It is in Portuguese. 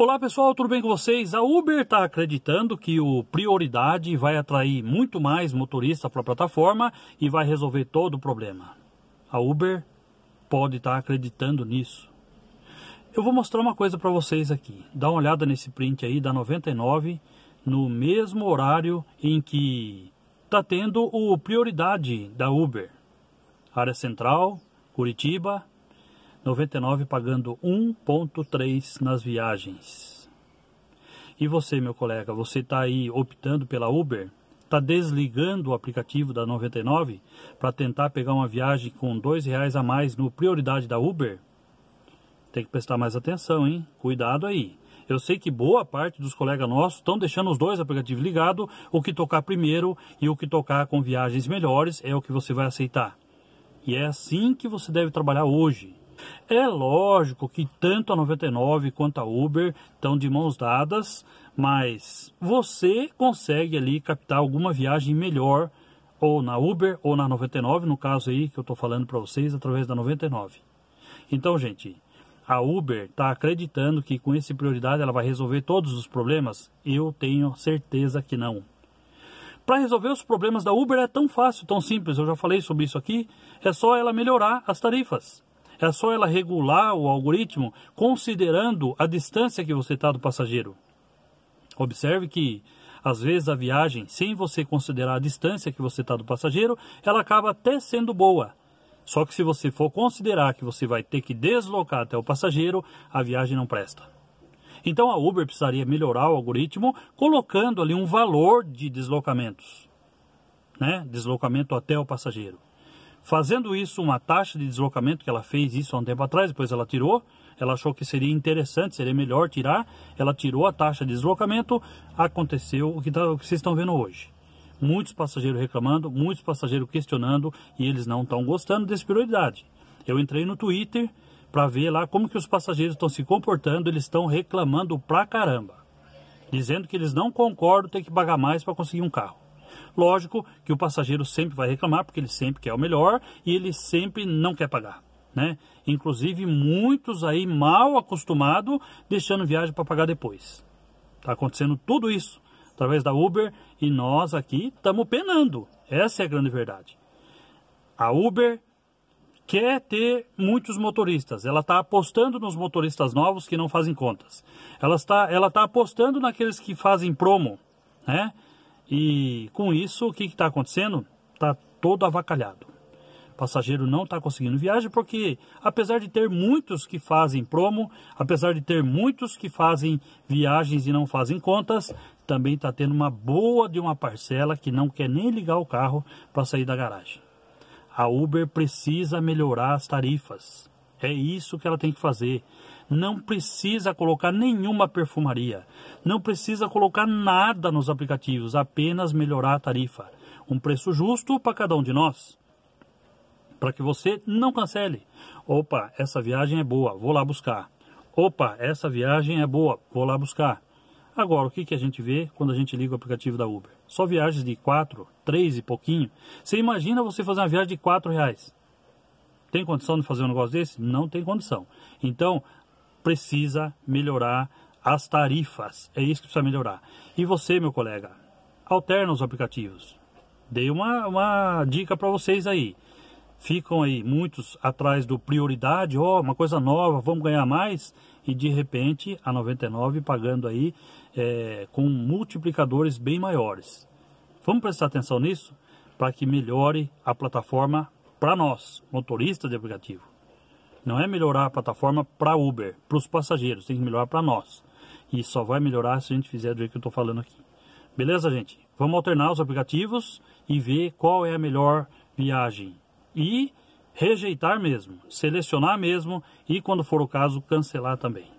Olá pessoal, tudo bem com vocês? A Uber está acreditando que o Prioridade vai atrair muito mais motoristas para a plataforma e vai resolver todo o problema. A Uber pode estar tá acreditando nisso. Eu vou mostrar uma coisa para vocês aqui. Dá uma olhada nesse print aí da 99, no mesmo horário em que está tendo o Prioridade da Uber. Área Central, Curitiba, 99 pagando 1.3 nas viagens. E você, meu colega, você está aí optando pela Uber? Está desligando o aplicativo da 99 para tentar pegar uma viagem com R$ reais a mais no prioridade da Uber? Tem que prestar mais atenção, hein? Cuidado aí. Eu sei que boa parte dos colegas nossos estão deixando os dois aplicativos ligados, o que tocar primeiro e o que tocar com viagens melhores é o que você vai aceitar. E é assim que você deve trabalhar hoje. É lógico que tanto a 99 quanto a Uber estão de mãos dadas, mas você consegue ali captar alguma viagem melhor ou na Uber ou na 99, no caso aí que eu estou falando para vocês através da 99. Então, gente, a Uber está acreditando que com esse prioridade ela vai resolver todos os problemas? Eu tenho certeza que não. Para resolver os problemas da Uber é tão fácil, tão simples, eu já falei sobre isso aqui, é só ela melhorar as tarifas. É só ela regular o algoritmo considerando a distância que você está do passageiro. Observe que às vezes a viagem, sem você considerar a distância que você está do passageiro, ela acaba até sendo boa. Só que se você for considerar que você vai ter que deslocar até o passageiro, a viagem não presta. Então a Uber precisaria melhorar o algoritmo colocando ali um valor de deslocamentos, né? Deslocamento até o passageiro. Fazendo isso, uma taxa de deslocamento, que ela fez isso há um tempo atrás, depois ela tirou, ela achou que seria interessante, seria melhor tirar, ela tirou a taxa de deslocamento, aconteceu o que, tá, o que vocês estão vendo hoje. Muitos passageiros reclamando, muitos passageiros questionando e eles não estão gostando dessa prioridade. Eu entrei no Twitter para ver lá como que os passageiros estão se comportando, eles estão reclamando pra caramba, dizendo que eles não concordam ter que pagar mais para conseguir um carro. Lógico que o passageiro sempre vai reclamar, porque ele sempre quer o melhor e ele sempre não quer pagar. Né? Inclusive muitos aí mal acostumado, deixando viagem para pagar depois. Está acontecendo tudo isso através da Uber e nós aqui estamos penando. Essa é a grande verdade. A Uber quer ter muitos motoristas. Ela está apostando nos motoristas novos que não fazem contas. Ela está, ela está apostando naqueles que fazem promo, né? E com isso, o que está acontecendo? Está todo avacalhado. O passageiro não está conseguindo viagem porque, apesar de ter muitos que fazem promo, apesar de ter muitos que fazem viagens e não fazem contas, também está tendo uma boa de uma parcela que não quer nem ligar o carro para sair da garagem. A Uber precisa melhorar as tarifas. É isso que ela tem que fazer. Não precisa colocar nenhuma perfumaria, não precisa colocar nada nos aplicativos, apenas melhorar a tarifa. Um preço justo para cada um de nós. Para que você não cancele. Opa, essa viagem é boa, vou lá buscar. Opa, essa viagem é boa, vou lá buscar. Agora, o que, que a gente vê quando a gente liga o aplicativo da Uber? Só viagens de 4, 3 e pouquinho. Você imagina você fazer uma viagem de 4 reais. Tem condição de fazer um negócio desse? Não tem condição. Então, precisa melhorar as tarifas. É isso que precisa melhorar. E você, meu colega, alterna os aplicativos. Dei uma, uma dica para vocês aí. Ficam aí muitos atrás do prioridade, ó, oh, uma coisa nova, vamos ganhar mais. E de repente, a 99 pagando aí é, com multiplicadores bem maiores. Vamos prestar atenção nisso para que melhore a plataforma para nós, motoristas de aplicativo. Não é melhorar a plataforma para Uber, para os passageiros, tem que melhorar para nós. E só vai melhorar se a gente fizer do jeito que eu estou falando aqui. Beleza, gente? Vamos alternar os aplicativos e ver qual é a melhor viagem. E rejeitar mesmo, selecionar mesmo e, quando for o caso, cancelar também.